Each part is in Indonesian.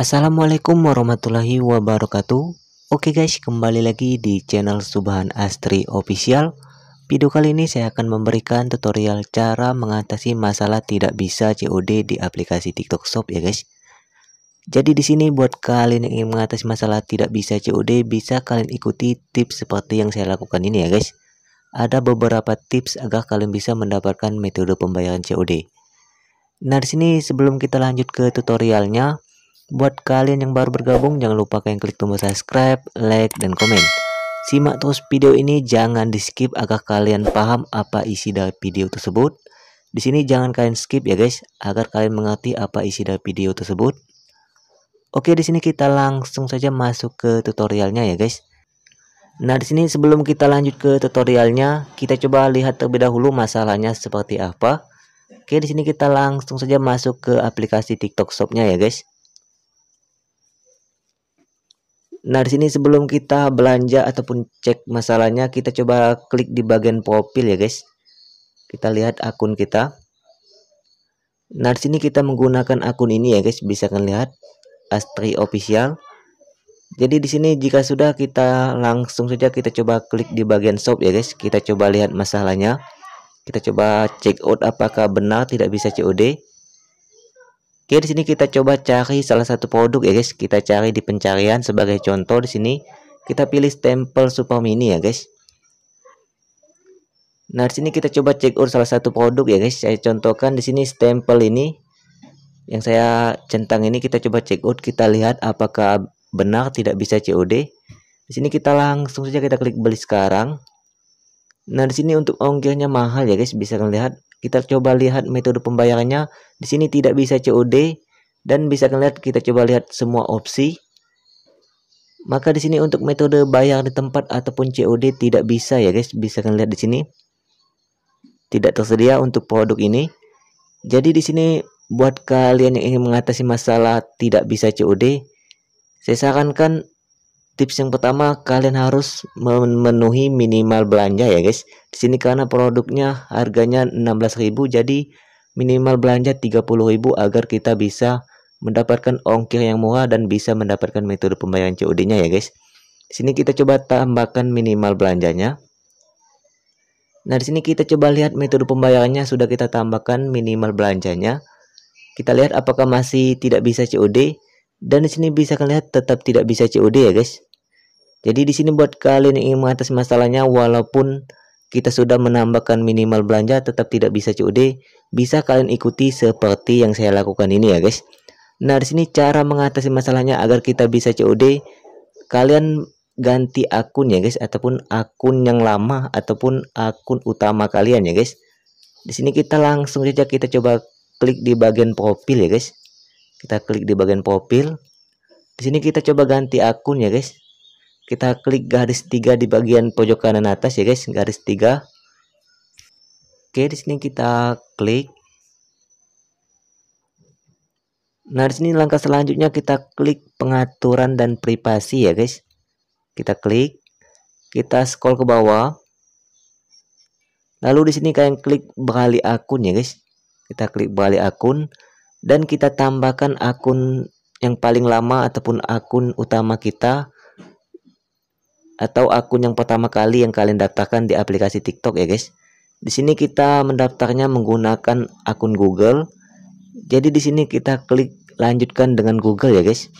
Assalamualaikum warahmatullahi wabarakatuh Oke guys kembali lagi di channel Subhan Astri Official Video kali ini saya akan memberikan tutorial cara mengatasi masalah tidak bisa COD di aplikasi TikTok Shop ya guys Jadi di sini buat kalian yang ingin mengatasi masalah tidak bisa COD bisa kalian ikuti tips seperti yang saya lakukan ini ya guys Ada beberapa tips agar kalian bisa mendapatkan metode pembayaran COD Nah di sini sebelum kita lanjut ke tutorialnya Buat kalian yang baru bergabung, jangan lupa kalian klik tombol subscribe, like, dan komen. Simak terus video ini, jangan di skip agar kalian paham apa isi dari video tersebut. Di sini jangan kalian skip ya guys, agar kalian mengerti apa isi dari video tersebut. Oke, di sini kita langsung saja masuk ke tutorialnya ya guys. Nah, di sini sebelum kita lanjut ke tutorialnya, kita coba lihat terlebih dahulu masalahnya seperti apa. Oke, di sini kita langsung saja masuk ke aplikasi TikTok Shopnya ya guys. Nah, di sini sebelum kita belanja ataupun cek masalahnya, kita coba klik di bagian profil ya, guys. Kita lihat akun kita. Nah, di sini kita menggunakan akun ini ya, guys. Bisa kalian lihat Astri Official. Jadi di sini jika sudah kita langsung saja kita coba klik di bagian shop ya, guys. Kita coba lihat masalahnya. Kita coba check out apakah benar tidak bisa COD. Oke, di sini kita coba cari salah satu produk ya guys. Kita cari di pencarian sebagai contoh di sini kita pilih stempel Super Mini ya guys. Nah, di sini kita coba cek ur salah satu produk ya guys. Saya contohkan di sini stempel ini yang saya centang ini kita coba cek out kita lihat apakah benar tidak bisa COD. Di sini kita langsung saja kita klik beli sekarang. Nah, di sini untuk ongkirnya mahal ya guys, bisa melihat kita coba lihat metode pembayarannya. Di sini tidak bisa COD dan bisa kalian lihat kita coba lihat semua opsi. Maka di sini untuk metode bayar di tempat ataupun COD tidak bisa ya guys, bisa kalian lihat di sini. Tidak tersedia untuk produk ini. Jadi di sini buat kalian yang ingin mengatasi masalah tidak bisa COD, saya sarankan tips yang pertama kalian harus memenuhi minimal belanja ya guys di sini karena produknya harganya 16.000 jadi minimal belanja 30.000 agar kita bisa mendapatkan ongkir yang murah dan bisa mendapatkan metode pembayaran COD nya ya guys di sini kita coba tambahkan minimal belanjanya nah di sini kita coba lihat metode pembayarannya sudah kita tambahkan minimal belanjanya kita lihat apakah masih tidak bisa COD dan di sini bisa kalian lihat tetap tidak bisa COD ya guys jadi di sini buat kalian yang ingin mengatasi masalahnya walaupun kita sudah menambahkan minimal belanja tetap tidak bisa COD, bisa kalian ikuti seperti yang saya lakukan ini ya guys. Nah, di sini cara mengatasi masalahnya agar kita bisa COD, kalian ganti akun ya guys ataupun akun yang lama ataupun akun utama kalian ya guys. Di sini kita langsung saja kita coba klik di bagian profil ya guys. Kita klik di bagian profil. Di sini kita coba ganti akun ya guys kita klik garis tiga di bagian pojok kanan atas ya guys garis tiga oke di sini kita klik nah di sini langkah selanjutnya kita klik pengaturan dan privasi ya guys kita klik kita scroll ke bawah lalu di sini kalian klik beralih akun ya guys kita klik beralih akun dan kita tambahkan akun yang paling lama ataupun akun utama kita atau akun yang pertama kali yang kalian daftarkan di aplikasi TikTok ya guys. Di sini kita mendaftarnya menggunakan akun Google. Jadi di sini kita klik lanjutkan dengan Google ya guys.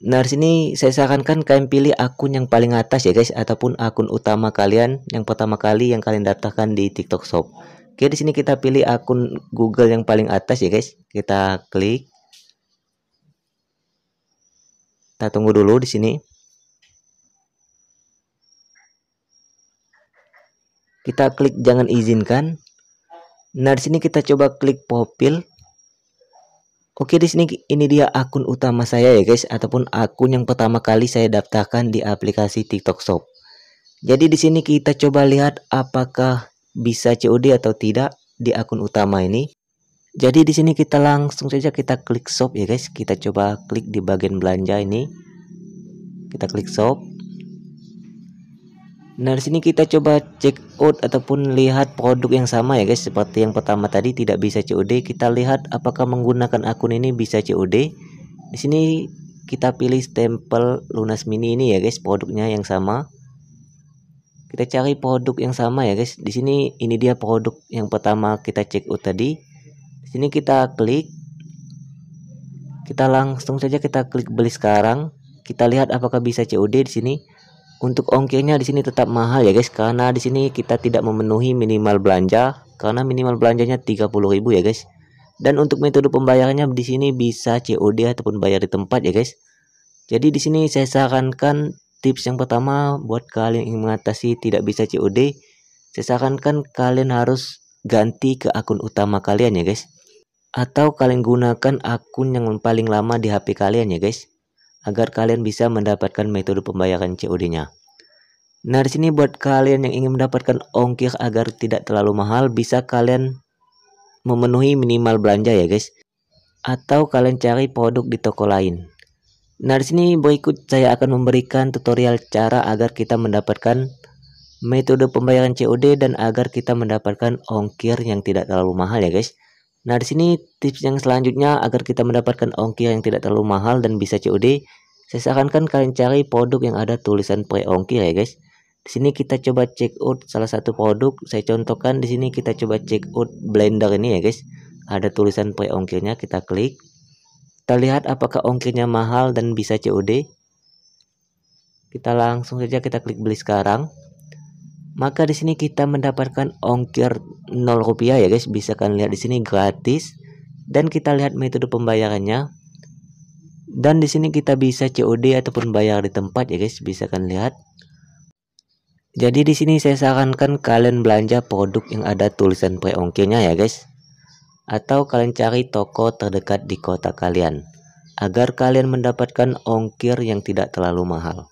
Nah, di sini saya sarankan kalian pilih akun yang paling atas ya guys ataupun akun utama kalian yang pertama kali yang kalian daftarkan di TikTok Shop. Oke, di sini kita pilih akun Google yang paling atas ya guys. Kita klik Kita tunggu dulu di sini. Kita klik jangan izinkan. Nah, di sini kita coba klik profil. Oke, di sini ini dia akun utama saya ya, guys, ataupun akun yang pertama kali saya daftarkan di aplikasi TikTok Shop. Jadi di sini kita coba lihat apakah bisa COD atau tidak di akun utama ini. Jadi di sini kita langsung saja kita klik shop ya guys. Kita coba klik di bagian belanja ini. Kita klik shop. Nah, di sini kita coba check out ataupun lihat produk yang sama ya guys seperti yang pertama tadi tidak bisa COD. Kita lihat apakah menggunakan akun ini bisa COD. Di sini kita pilih stempel Lunas Mini ini ya guys produknya yang sama. Kita cari produk yang sama ya guys. Di sini ini dia produk yang pertama kita check out tadi sini kita klik kita langsung saja kita klik beli sekarang kita lihat apakah bisa COD di sini untuk ongkirnya di sini tetap mahal ya guys karena di sini kita tidak memenuhi minimal belanja karena minimal belanjanya 30.000 ya guys dan untuk metode pembayarannya di sini bisa COD ataupun bayar di tempat ya guys jadi di sini saya sarankan tips yang pertama buat kalian yang mengatasi tidak bisa COD saya sarankan kalian harus ganti ke akun utama kalian ya guys atau kalian gunakan akun yang paling lama di HP kalian ya guys agar kalian bisa mendapatkan metode pembayaran COD-nya. Nah, di sini buat kalian yang ingin mendapatkan ongkir agar tidak terlalu mahal, bisa kalian memenuhi minimal belanja ya, guys. Atau kalian cari produk di toko lain. Nah, di sini berikut saya akan memberikan tutorial cara agar kita mendapatkan metode pembayaran COD dan agar kita mendapatkan ongkir yang tidak terlalu mahal ya, guys. Nah, di sini tips yang selanjutnya agar kita mendapatkan ongkir yang tidak terlalu mahal dan bisa COD, saya sarankan kalian cari produk yang ada tulisan pre-ongkir ya, guys. Di sini kita coba check out salah satu produk. Saya contohkan di sini kita coba check out blender ini ya, guys. Ada tulisan pre-ongkirnya, kita klik. Kita lihat apakah ongkirnya mahal dan bisa COD. Kita langsung saja kita klik beli sekarang maka di sini kita mendapatkan ongkir 0 rupiah ya guys bisa kalian lihat di sini gratis dan kita lihat metode pembayarannya dan di sini kita bisa COD ataupun bayar di tempat ya guys bisa kalian lihat jadi di sini saya sarankan kalian belanja produk yang ada tulisan pre ongkirnya ya guys atau kalian cari toko terdekat di kota kalian agar kalian mendapatkan ongkir yang tidak terlalu mahal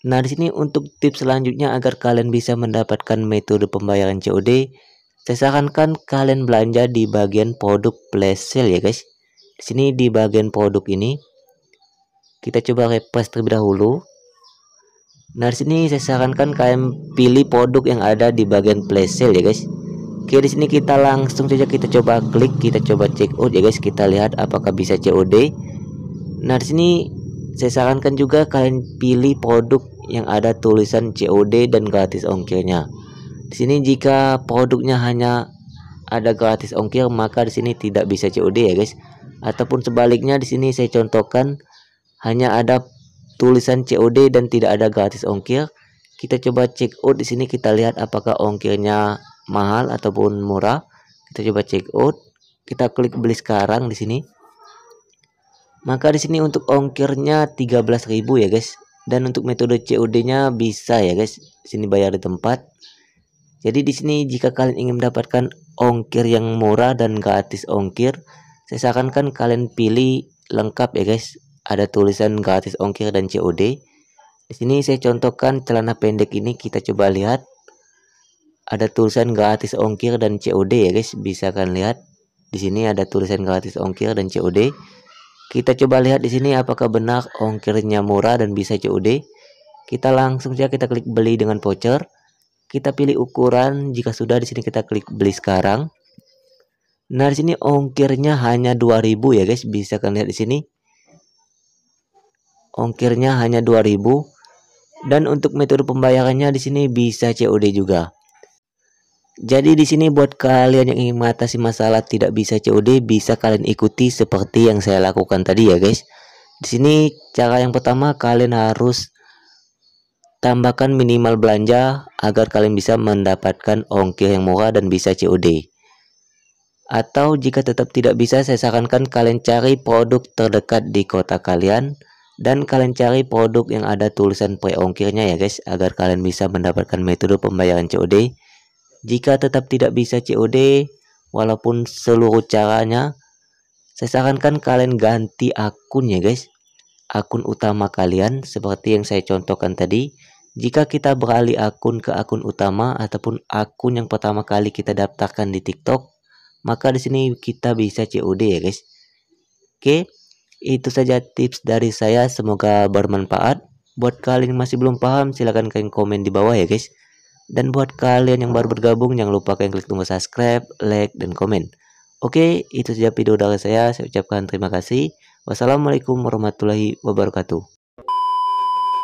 Nah, di sini untuk tips selanjutnya agar kalian bisa mendapatkan metode pembayaran COD, saya sarankan kalian belanja di bagian produk flash sale ya, guys. Di sini di bagian produk ini kita coba refresh terlebih dahulu. Nah, di sini saya sarankan kalian pilih produk yang ada di bagian flash sale ya, guys. Oke, di sini kita langsung saja kita coba klik, kita coba check out ya, guys. Kita lihat apakah bisa COD. Nah, di sini saya sarankan juga kalian pilih produk yang ada tulisan COD dan gratis ongkirnya. Di sini jika produknya hanya ada gratis ongkir maka di sini tidak bisa COD ya guys. Ataupun sebaliknya di sini saya contohkan hanya ada tulisan COD dan tidak ada gratis ongkir. Kita coba check out di sini kita lihat apakah ongkirnya mahal ataupun murah. Kita coba check out. Kita klik beli sekarang di sini. Maka di sini untuk ongkirnya 13.000 ya guys. Dan untuk metode COD-nya bisa ya guys. Sini bayar di tempat. Jadi di sini jika kalian ingin mendapatkan ongkir yang murah dan gratis ongkir, saya sarankan kalian pilih lengkap ya guys. Ada tulisan gratis ongkir dan COD. Di sini saya contohkan celana pendek ini kita coba lihat. Ada tulisan gratis ongkir dan COD ya guys, bisa kalian lihat. Di sini ada tulisan gratis ongkir dan COD. Kita coba lihat di sini apakah benar ongkirnya murah dan bisa COD. Kita langsung saja kita klik beli dengan voucher. Kita pilih ukuran jika sudah di sini kita klik beli sekarang. Nah, di sini ongkirnya hanya 2000 ya guys, bisa kalian lihat di sini. Ongkirnya hanya 2000 dan untuk metode pembayarannya di sini bisa COD juga. Jadi di sini buat kalian yang ingin mengatasi masalah tidak bisa COD bisa kalian ikuti seperti yang saya lakukan tadi ya guys. Di sini cara yang pertama kalian harus tambahkan minimal belanja agar kalian bisa mendapatkan ongkir yang murah dan bisa COD. Atau jika tetap tidak bisa saya sarankan kalian cari produk terdekat di kota kalian dan kalian cari produk yang ada tulisan pre ongkirnya ya guys agar kalian bisa mendapatkan metode pembayaran COD jika tetap tidak bisa COD, walaupun seluruh caranya, saya sarankan kalian ganti akun ya guys. Akun utama kalian seperti yang saya contohkan tadi. Jika kita beralih akun ke akun utama ataupun akun yang pertama kali kita daftarkan di TikTok, maka di sini kita bisa COD ya guys. Oke, itu saja tips dari saya. Semoga bermanfaat. Buat kalian yang masih belum paham, silahkan kalian komen di bawah ya guys. Dan buat kalian yang baru bergabung, jangan lupa kalian klik tombol subscribe, like, dan komen. Oke, itu saja video dari saya. Saya ucapkan terima kasih. Wassalamualaikum warahmatullahi wabarakatuh.